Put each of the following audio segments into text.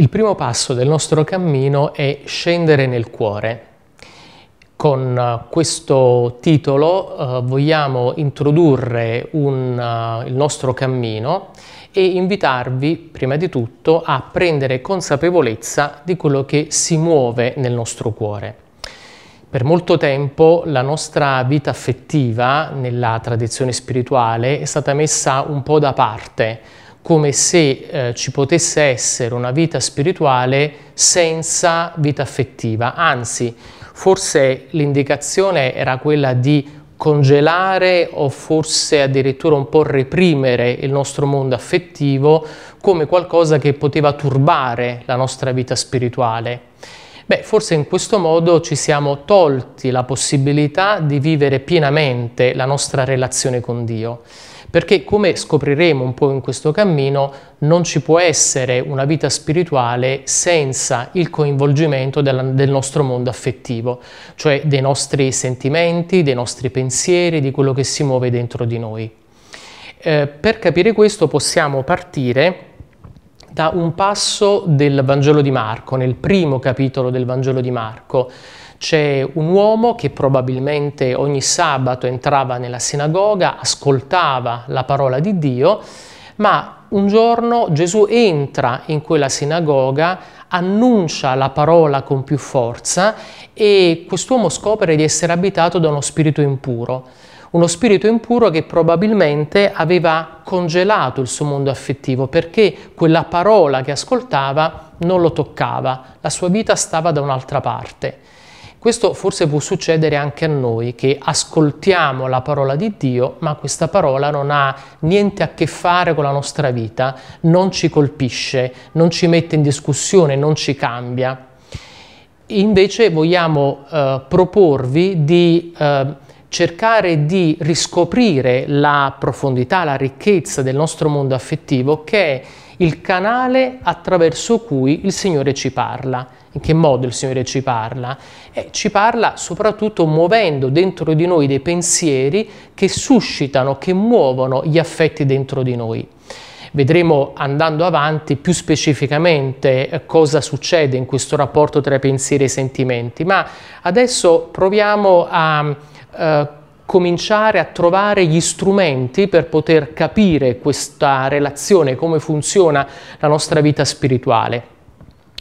Il primo passo del nostro cammino è scendere nel cuore. Con eh, questo titolo eh, vogliamo introdurre un, uh, il nostro cammino e invitarvi prima di tutto a prendere consapevolezza di quello che si muove nel nostro cuore. Per molto tempo la nostra vita affettiva nella tradizione spirituale è stata messa un po' da parte, come se eh, ci potesse essere una vita spirituale senza vita affettiva, anzi forse l'indicazione era quella di congelare o forse addirittura un po' reprimere il nostro mondo affettivo come qualcosa che poteva turbare la nostra vita spirituale. Beh, forse in questo modo ci siamo tolti la possibilità di vivere pienamente la nostra relazione con Dio perché come scopriremo un po' in questo cammino, non ci può essere una vita spirituale senza il coinvolgimento della, del nostro mondo affettivo, cioè dei nostri sentimenti, dei nostri pensieri, di quello che si muove dentro di noi. Eh, per capire questo possiamo partire da un passo del Vangelo di Marco, nel primo capitolo del Vangelo di Marco, c'è un uomo che probabilmente ogni sabato entrava nella sinagoga, ascoltava la parola di Dio, ma un giorno Gesù entra in quella sinagoga, annuncia la parola con più forza e quest'uomo scopre di essere abitato da uno spirito impuro uno spirito impuro che probabilmente aveva congelato il suo mondo affettivo perché quella parola che ascoltava non lo toccava, la sua vita stava da un'altra parte. Questo forse può succedere anche a noi che ascoltiamo la parola di Dio, ma questa parola non ha niente a che fare con la nostra vita, non ci colpisce, non ci mette in discussione, non ci cambia. Invece vogliamo eh, proporvi di eh, cercare di riscoprire la profondità, la ricchezza del nostro mondo affettivo che è il canale attraverso cui il Signore ci parla. In che modo il Signore ci parla? Eh, ci parla soprattutto muovendo dentro di noi dei pensieri che suscitano, che muovono gli affetti dentro di noi. Vedremo andando avanti più specificamente eh, cosa succede in questo rapporto tra pensieri e sentimenti, ma adesso proviamo a eh, cominciare a trovare gli strumenti per poter capire questa relazione, come funziona la nostra vita spirituale.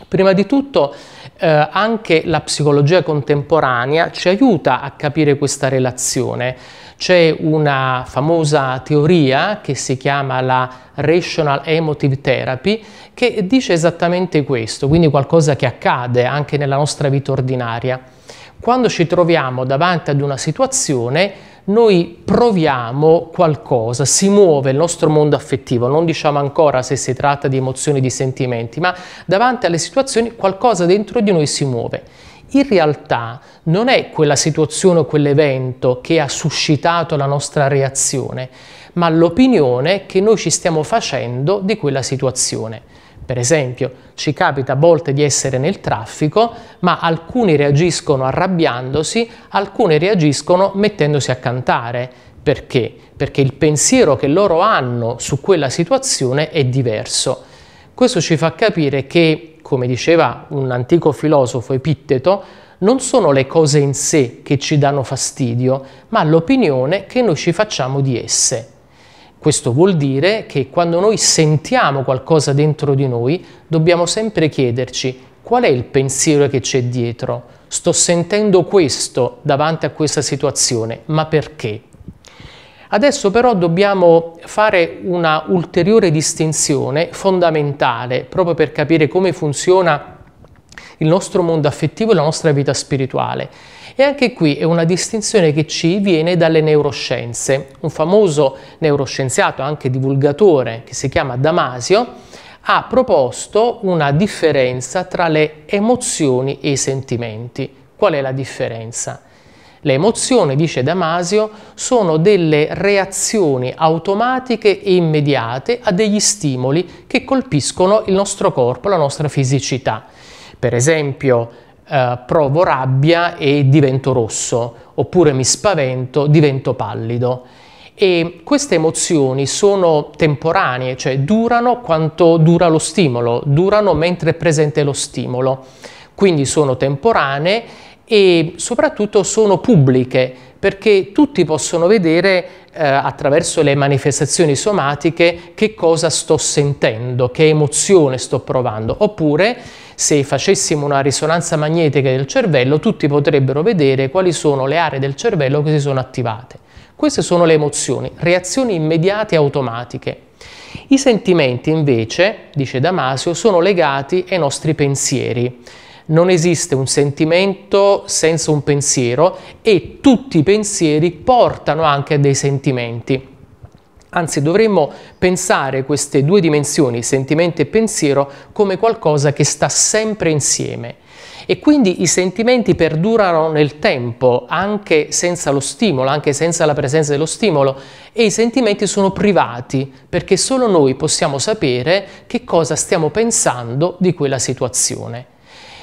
Prima di tutto eh, anche la psicologia contemporanea ci aiuta a capire questa relazione. C'è una famosa teoria che si chiama la Rational Emotive Therapy che dice esattamente questo, quindi qualcosa che accade anche nella nostra vita ordinaria. Quando ci troviamo davanti ad una situazione, noi proviamo qualcosa, si muove il nostro mondo affettivo, non diciamo ancora se si tratta di emozioni, di sentimenti, ma davanti alle situazioni qualcosa dentro di noi si muove. In realtà non è quella situazione o quell'evento che ha suscitato la nostra reazione, ma l'opinione che noi ci stiamo facendo di quella situazione. Per esempio, ci capita a volte di essere nel traffico, ma alcuni reagiscono arrabbiandosi, alcuni reagiscono mettendosi a cantare. Perché? Perché il pensiero che loro hanno su quella situazione è diverso. Questo ci fa capire che, come diceva un antico filosofo Epitteto, non sono le cose in sé che ci danno fastidio, ma l'opinione che noi ci facciamo di esse. Questo vuol dire che quando noi sentiamo qualcosa dentro di noi, dobbiamo sempre chiederci qual è il pensiero che c'è dietro. Sto sentendo questo davanti a questa situazione, ma perché? Adesso però dobbiamo fare una ulteriore distinzione fondamentale proprio per capire come funziona il il nostro mondo affettivo e la nostra vita spirituale. E anche qui è una distinzione che ci viene dalle neuroscienze. Un famoso neuroscienziato, anche divulgatore, che si chiama Damasio, ha proposto una differenza tra le emozioni e i sentimenti. Qual è la differenza? Le emozioni, dice Damasio, sono delle reazioni automatiche e immediate a degli stimoli che colpiscono il nostro corpo, la nostra fisicità. Per esempio, eh, provo rabbia e divento rosso, oppure mi spavento, divento pallido. E queste emozioni sono temporanee, cioè durano quanto dura lo stimolo, durano mentre è presente lo stimolo. Quindi sono temporanee e soprattutto sono pubbliche, perché tutti possono vedere eh, attraverso le manifestazioni somatiche che cosa sto sentendo, che emozione sto provando, oppure se facessimo una risonanza magnetica del cervello tutti potrebbero vedere quali sono le aree del cervello che si sono attivate. Queste sono le emozioni, reazioni immediate e automatiche. I sentimenti invece, dice Damasio, sono legati ai nostri pensieri non esiste un sentimento senza un pensiero e tutti i pensieri portano anche a dei sentimenti. Anzi, dovremmo pensare queste due dimensioni, sentimento e pensiero, come qualcosa che sta sempre insieme. E quindi i sentimenti perdurano nel tempo, anche senza lo stimolo, anche senza la presenza dello stimolo, e i sentimenti sono privati, perché solo noi possiamo sapere che cosa stiamo pensando di quella situazione.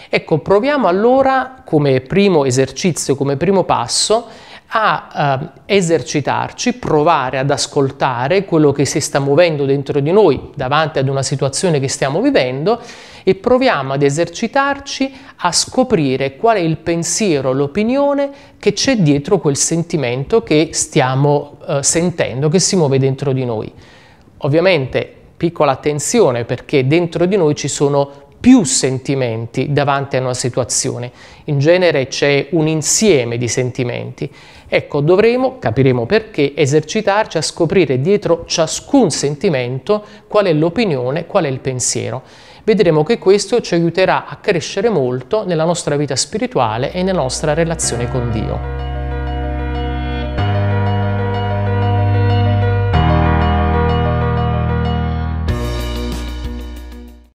Ecco, proviamo allora come primo esercizio, come primo passo, a eh, esercitarci, provare ad ascoltare quello che si sta muovendo dentro di noi davanti ad una situazione che stiamo vivendo e proviamo ad esercitarci a scoprire qual è il pensiero, l'opinione che c'è dietro quel sentimento che stiamo eh, sentendo, che si muove dentro di noi. Ovviamente piccola attenzione perché dentro di noi ci sono più sentimenti davanti a una situazione. In genere c'è un insieme di sentimenti. Ecco, dovremo, capiremo perché, esercitarci a scoprire dietro ciascun sentimento qual è l'opinione, qual è il pensiero. Vedremo che questo ci aiuterà a crescere molto nella nostra vita spirituale e nella nostra relazione con Dio.